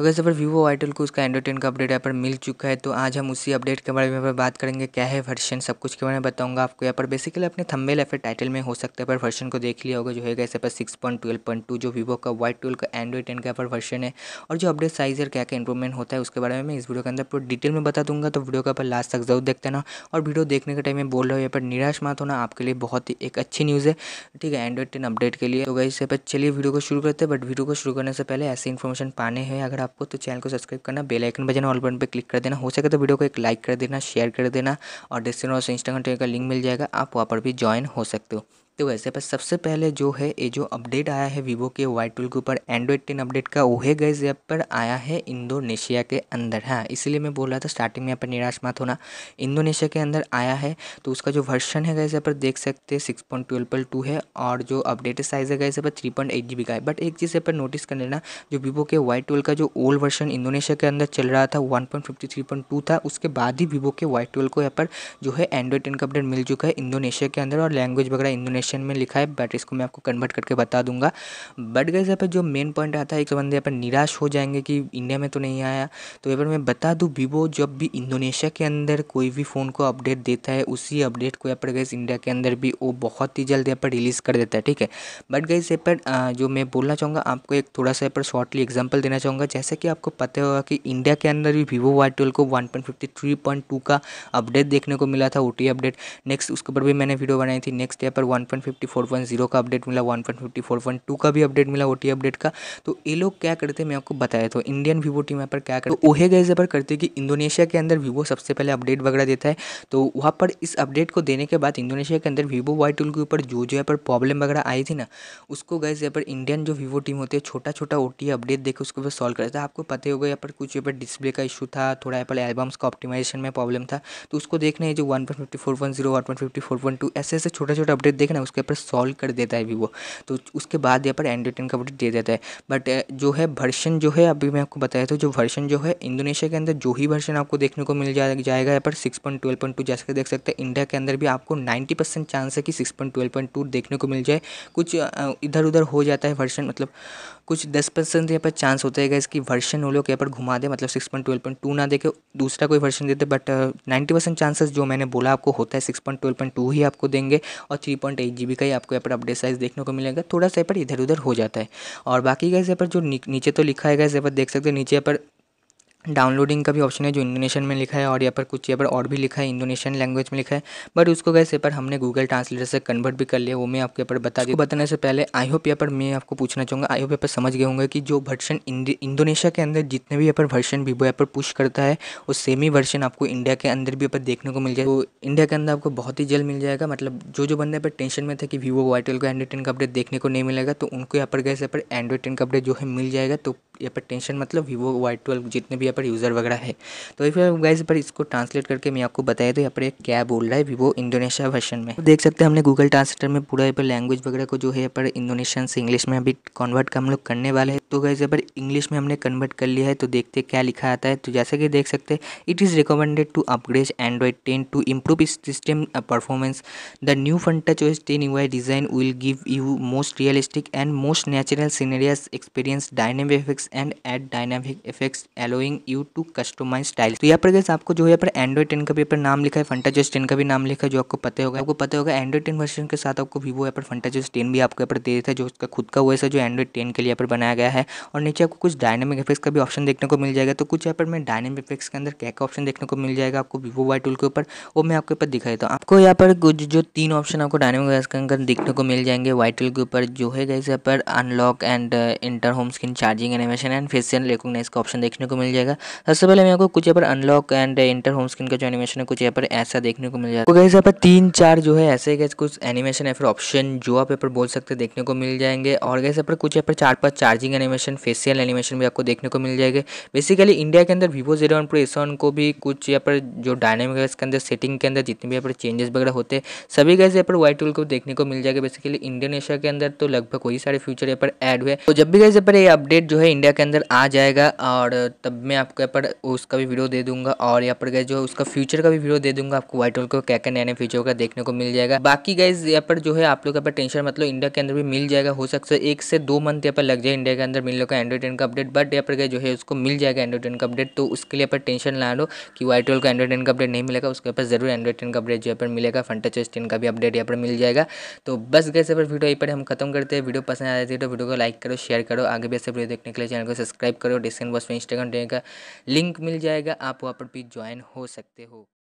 तो कैसे पर वीवो वाई को उसका एंड्रॉइड टेन का अपडेट यहाँ पर मिल चुका है तो आज हम उसी अपडेट के बारे में पर बात करेंगे क्या है वर्षन सब कुछ के बारे में बताऊंगा आपको यहाँ पर बेसिकली अपने थंबनेल या फिर टाइटल में हो सकता है पर वर्षन को देख लिया होगा जो है कैसे पर six point twelve point two जो वीवो का वाई ट्वेल्व का एंड्रॉइड टेन का यहाँ पर वर्षन है और जो अपडेट साइज है क्या क्या इंप्रूवमेंट होता है उसके बारे में इस वीडियो के अंदर पूरी डिटेल में बता दूंगा तो वीडियो का पर लास्ट तक जरूर देखते ना और वीडियो देखने के टाइम में बोल रहा हूँ यहाँ पर निराश मत होना आपके लिए बहुत ही एक अच्छी न्यूज़ है ठीक है एंड्रॉइड टेन अपडेट के लिए तो वैसे पर चलिए वीडियो को शुरू करते हैं बट वीडियो को शुरू करने से पहले ऐसी इन्फॉर्मेशन पाने हैं अगर आप आपको तो चैनल को सब्सक्राइब करना बेल आइकन बजाना ऑल बटन पर क्लिक कर देना हो सके तो वीडियो को एक लाइक कर देना शेयर कर देना और डिस्क्रिप्शन और इंस्टाग्राम का लिंक मिल जाएगा आप वहाँ पर भी ज्वाइन हो सकते हो हो वैसे पर सबसे पहले जो है ये जो अपडेट आया है वीवो के वाई ट्वेल्व के ऊपर एंड्रॉइड टेन अपडेट का वो है गैस यहाँ पर आया है इंडोनेशिया के अंदर हाँ इसलिए मैं बोल रहा था स्टार्टिंग में यहाँ पर निराश मत होना इंडोनेशिया के अंदर आया है तो उसका जो वर्षन है गैस जब पर देख सकते हैं सिक्स पॉइंट ट्वेल्व पर टू है और जो अपडेटेड साइज़ है गैस यहाँ पर three point eight G B का है बट एक चीज़ यहाँ पर नोटिस कर लेना जो वीवो के वाई ट्वेल्व का जो ओल्ड वर्षन इंडोनेशिया के अंदर चल रहा था one point fifty three point two था उसके बाद ही वीवो के वाई ट्वेल्व को यहाँ पर जो है एंड्रॉइड टेन का अपडेट मिल चुका है इंडोनेशिया के अंदर और लैंग्वेज वगैरह इंडोनेशिया क्वेश्चन में लिखा है बट इसको मैं आपको कन्वर्ट करके बता दूंगा बट गए यहाँ पर जो मेन पॉइंट आता है एक तो बंदे यहाँ पर निराश हो जाएंगे कि इंडिया में तो नहीं आया तो यहाँ पर मैं बता दूँ वीवो जब भी इंडोनेशिया के अंदर कोई भी फ़ोन को अपडेट देता है उसी अपडेट को यहाँ पर गए इंडिया के अंदर भी वो बहुत ही जल्द यहाँ पर रिलीज़ कर देता है ठीक है बट गए यहाँ पर जो मैं बोलना चाहूँगा आपको एक थोड़ा सा यहाँ पर शॉर्टली एग्जाम्पल देना चाहूँगा जैसे कि आपको पता होगा कि इंडिया के अंदर भी वीवो वाई ट्वेल्व को one point fifty three point two का अपडेट देखने को मिला था ओ अपडेट नेक्स्ट उसके ऊपर भी मैंने वीडियो बनाई थी नेक्स्ट यहाँ पर वन 154.0 का अपडेट मिला 1.54.2 का भी अपडेट मिला ओटी अपडेट का तो ये लोग क्या करते मैं आपको बताया तो इंडियन वीवो टीम यहाँ पर क्या करते तो ओहे गए यहाँ पर करते कि इंडोनेशिया के अंदर वीवो सबसे पहले अपडेट वगैरह देता है तो वहाँ पर इस अपडेट को देने के बाद इंडोनेशिया के अंदर वीवो वाई टूल के ऊपर जो जो यहाँ पर प्रॉब्लम वगैरह आई थी ना उसको गए यहाँ पर इंडियन जो वीवो टीम होती है छोटा छोटा ओटी अपडेट देकर उसको ऊपर सॉल्व करता है आपको पता ही होगा यहाँ पर कुछ यहाँ पर डिस्प्ले का इशू था थोड़ा यहाँ पर एल्बम्स का ऑप्टिमाइजेशन में प्रॉब्लम था तो उसको देखना है जो वन पॉइंट ऐसे ऐसे छोटा छोटा अपडेट देखना उसके ऊपर सॉल्व कर देता है वीवो तो उसके बाद यहाँ पर एंड्रॉइड टेन का अपडेट दे देता है बट जो है वर्षन जो है अभी मैं आपको बताया था जो वर्षन जो है इंडोनेशिया के अंदर जो ही वर्षन आपको देखने को मिल जाएगा यहाँ पर सिक्स पॉइंट ट्वेल्व जैसे कि देख सकते हैं इंडिया के अंदर भी आपको नाइन्टी परसेंट चांस है कि six point twelve point two देखने को मिल जाए कुछ इधर उधर हो जाता है वर्षन मतलब कुछ दस परसेंट यहाँ पर चांस होता है इसकी वर्षन वो लोग यहाँ पर घुमा दे मतलब six point twelve point two ना देखे दूसरा कोई वर्षन देते बट नाइन्टी परसेंट चांसेस जो मैंने बोला आपको होता है six point twelve point two ही आपको देंगे और थ्री पॉइंट एक जी का ही आपको यहाँ पर अपडेट साइज देखने को मिलेगा थोड़ा सा यहाँ पर इधर उधर हो जाता है और बाकी का यहाँ पर जो नीचे तो लिखा है गैस यहाँ पर देख सकते हो नीचे यहाँ पर डाउनलोडिंग का भी ऑप्शन है जो इंडोनेशियन में लिखा है और यहाँ पर कुछ यहाँ पर और भी लिखा है इंडोनेशियन लैंग्वेज में लिखा है बट उसको गए पर हमने गूगल ट्रांसलेटर से कन्वर्ट भी कर लिया वो मैं आपके यहाँ पर बता दी बताने से पहले आई होप यहाँ पर मैं आपको पूछना चाहूँगा आई होप यहाँ पर समझ गए होंगे कि जो वर्षन इंडोनेशिया के अंदर जितने भी यहाँ पर वर्षन वीवो यहाँ पर पुश करता है वो सेम ही वर्षन आपको इंडिया के अंदर भी यहाँ पर देखने को मिल जाए तो इंडिया के अंदर आपको बहुत ही जल्द मिल जाएगा मतलब जो जो बंदे पर टेंशन में था कि वीवो वाई को एंड्रॉइड टेन का अपडेट देखने को नहीं मिलेगा तो उनको यहाँ पर गए पर एंड्रॉइड टेन का अपडेट जो है मिल जाएगा तो यहाँ पर टेंशन मतलब वीवो वाई ट्वेल्व जितने भी यहाँ पर यूज़र वगैरह है तो इफ गाइज पर इसको ट्रांसलेट करके मैं आपको बताया तो यहाँ पर एक क्या बोल रहा है वीवो इंडोनेशिया वर्षन में तो देख सकते हैं हमने गूगल ट्रांसलेटर में पूरा यहाँ पर लैंग्वेज वगैरह को जो है यहाँ पर इंडोनेशियन से इंग्लिश में अभी कन्वर्ट का हम लोग करने वाले हैं तो गाइज यहाँ पर इंग्लिश में हमने कन्वर्ट कर लिया है तो देखते क्या लिखा आता है तो जैसे कि देख सकते हैं it is recommended to upgrade Android ten to improve its system performance the new fun touch OS ten you design will give you most realistic and most natural scenarios experience dynamic and add dynamic effects allowing you to customize style तो यहाँ पर gas आपको जो है पर Android ten का भी पर नाम लिखा है फंटाजोस टेन का भी नाम लिखा है जो आपको पता होगा आपको पता होगा एंड्रॉइड टेन वर्षन के साथ आपको वीवो यहाँ पर फंटाजोस टेन भी आपको यहाँ पर दे देता है जो उसका खुद का वैसा जो एंड्रॉइड टेन के लिए यहाँ पर बनाया गया है और नीचे आपको कुछ डायनामिक इफेक्ट्स का भी ऑप्शन देखने को मिल जाएगा तो कुछ यहाँ पर मैं डायनामिक इफेक्ट्स के अंदर क्या क्या ऑप्शन देखने को मिल जाएगा आपको वीवो वाई टूल के ऊपर वो मैं आपके ऊपर दिखाई देता हूँ आपको यहाँ पर कुछ जो तीन ऑप्शन आपको डायनामिक इफेक्ट्स के अंदर देखने को मिल जाएंगे वाई टूल के ऊपर जो है गैस यहाँ पर unlock and enter home screen charging animation expression and facial recognize का ऑप्शन देखने को मिल जाएगा सबसे पहले हमें आपको कुछ यहाँ पर unlock and enter home screen का जो एनिमेशन है कुछ यहाँ पर ऐसा देखने को मिल जाएगा तो यहाँ पर तीन चार जो है ऐसे गैस कुछ एनिमेशन या फिर ऑप्शन जो आप यहाँ पर बोल सकते देखने को मिल जाएंगे और गैस यहाँ पर कुछ यहाँ पर चार पाँच चार्जिंग एनिमेशन फेशियल एनिमेशन भी आपको देखने को मिल जाएगा बेसिकली इंडिया के अंदर Vivo zero one pro S को भी कुछ यहाँ पर जो डायनेमिक के अंदर सेटिंग के अंदर जितने भी यहाँ पर चेंजेस वगैरह होते हैं सभी गैस यहाँ पर वाइट टूल को देखने को मिल जाएगा बेसिकली इंडोनेशिया के अंदर तो लगभग वही सारे फ्यूचर यहाँ पर एड हुए तो जब भी गैस यहाँ पर ये अपडेट जो है इंडिया इंडिया के अंदर आ जाएगा और तब मैं आपको यहाँ पर उसका भी वीडियो दे दूंगा और यहाँ पर गए जो उसका फ्यूचर का भी वीडियो दे दूंगा आपको व्हाइट होल को क्या क्या नए नए फ्यूचर का देखने को मिल जाएगा बाकी गाइज यहाँ पर जो है आप लोग यहाँ पर टेंशन मतलब इंडिया के अंदर भी मिल जाएगा हो सकता है एक से दो मंथ यहाँ पर लग जाए इंडिया के अंदर मिल लोग एंड्रॉइड टेन का अपडेट बट यहाँ पर गए जो है उसको मिल जाएगा एंड्रॉइड टेन का अपडेट तो उसके लिए पर टेंशन ना लो कि व्हाइट ट्वेल्व का एंड्रॉइड टेन का अपडेट नहीं मिलेगा उसके ऊपर जरूर एंड्रॉइड टेन का अपडेट जो है पर मिलेगा फंटाचेस टेन का भी अपडेट यहाँ पर मिल जाएगा तो बस गए यहाँ पर वीडियो यहाँ पर हम खत्म करते हैं वीडियो पसंद आ जाती है तो वीडियो को लाइक करो शेयर करो आगे भी ऐसे वीडियो देखने के लिए चैनल को सब्सक्राइब करो डिस्क्रिप्शन बॉक्स में इंस्टाग्राम डेगा लिंक मिल जाएगा आप वहाँ पर भी ज्वाइन हो सकते हो